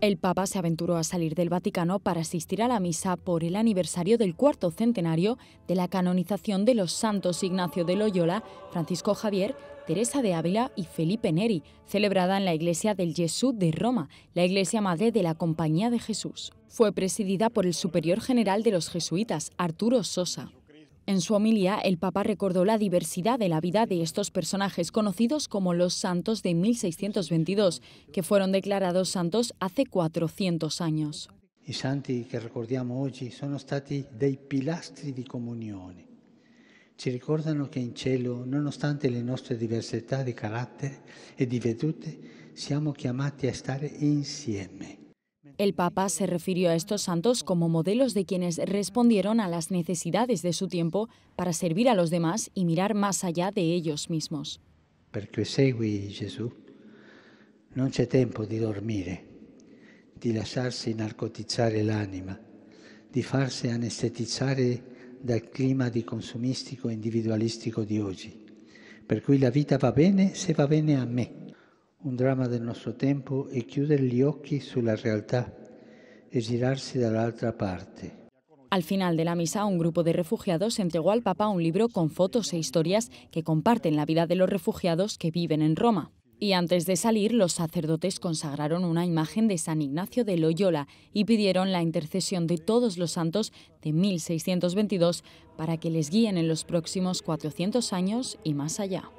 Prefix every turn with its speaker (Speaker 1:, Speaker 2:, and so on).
Speaker 1: El Papa se aventuró a salir del Vaticano para asistir a la misa por el aniversario del cuarto centenario de la canonización de los santos Ignacio de Loyola, Francisco Javier, Teresa de Ávila y Felipe Neri, celebrada en la iglesia del Jesús de Roma, la iglesia madre de la Compañía de Jesús. Fue presidida por el superior general de los jesuitas, Arturo Sosa. En su familia, el Papa recordó la diversidad de la vida de estos personajes conocidos como los santos de 1622, que fueron declarados santos hace 400 años.
Speaker 2: I santi que ricordiamo oggi sono stati dei pilastri di comunione. Ci ricordano che in cielo, nonostante le nostre diversità di carattere e di vedute, siamo chiamati a stare insieme
Speaker 1: el Papa se refirió a estos santos como modelos de quienes respondieron a las necesidades de su tiempo para servir a los demás y mirar más allá de ellos mismos.
Speaker 2: Perché segui Gesù non c'è tempo di dormire, di lasciarsi narcotizzare l'anima, di farsi anestetizar del clima di consumistico e individualístico de hoy. oggi. Per cui la vida va bene se va bene a me un drama del nuestro tempo e chiudere gli occhi sulla realtà e la dall'altra parte.
Speaker 1: Al final de la misa, un grupo de refugiados entregó al Papa un libro con fotos e historias que comparten la vida de los refugiados que viven en Roma. Y antes de salir, los sacerdotes consagraron una imagen de San Ignacio de Loyola y pidieron la intercesión de todos los santos de 1622 para que les guíen en los próximos 400 años y más allá.